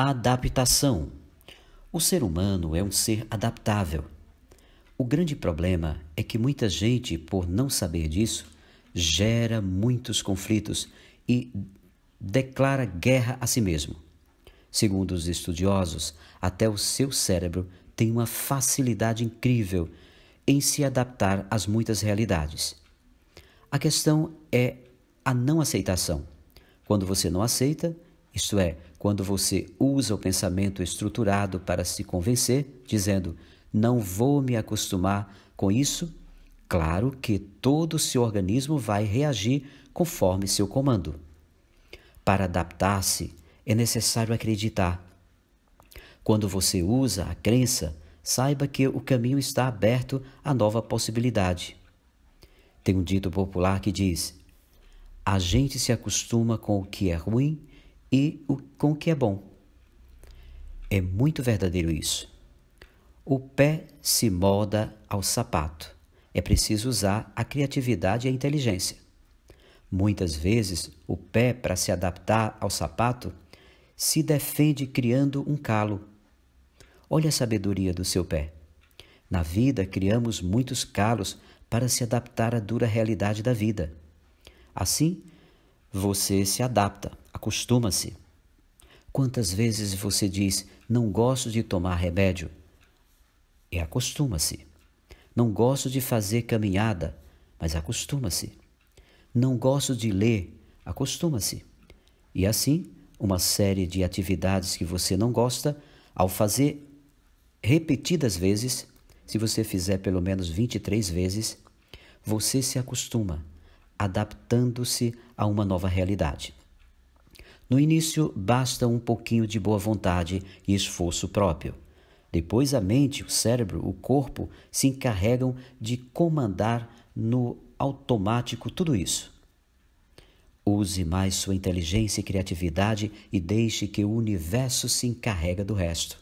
Adaptação. O ser humano é um ser adaptável. O grande problema é que muita gente, por não saber disso, gera muitos conflitos e declara guerra a si mesmo. Segundo os estudiosos, até o seu cérebro tem uma facilidade incrível em se adaptar às muitas realidades. A questão é a não aceitação. Quando você não aceita, isto é, quando você usa o pensamento estruturado para se convencer, dizendo: não vou me acostumar com isso, claro que todo o seu organismo vai reagir conforme seu comando. Para adaptar-se, é necessário acreditar. Quando você usa a crença, saiba que o caminho está aberto a nova possibilidade. Tem um dito popular que diz: a gente se acostuma com o que é ruim e o, com o que é bom. É muito verdadeiro isso. O pé se molda ao sapato. É preciso usar a criatividade e a inteligência. Muitas vezes, o pé, para se adaptar ao sapato, se defende criando um calo. Olha a sabedoria do seu pé. Na vida, criamos muitos calos para se adaptar à dura realidade da vida. Assim, você se adapta Acostuma-se. Quantas vezes você diz: Não gosto de tomar remédio? E acostuma-se. Não gosto de fazer caminhada, mas acostuma-se. Não gosto de ler, acostuma-se. E assim, uma série de atividades que você não gosta, ao fazer repetidas vezes, se você fizer pelo menos 23 vezes, você se acostuma, adaptando-se a uma nova realidade. No início, basta um pouquinho de boa vontade e esforço próprio. Depois, a mente, o cérebro, o corpo se encarregam de comandar no automático tudo isso. Use mais sua inteligência e criatividade e deixe que o universo se encarrega do resto.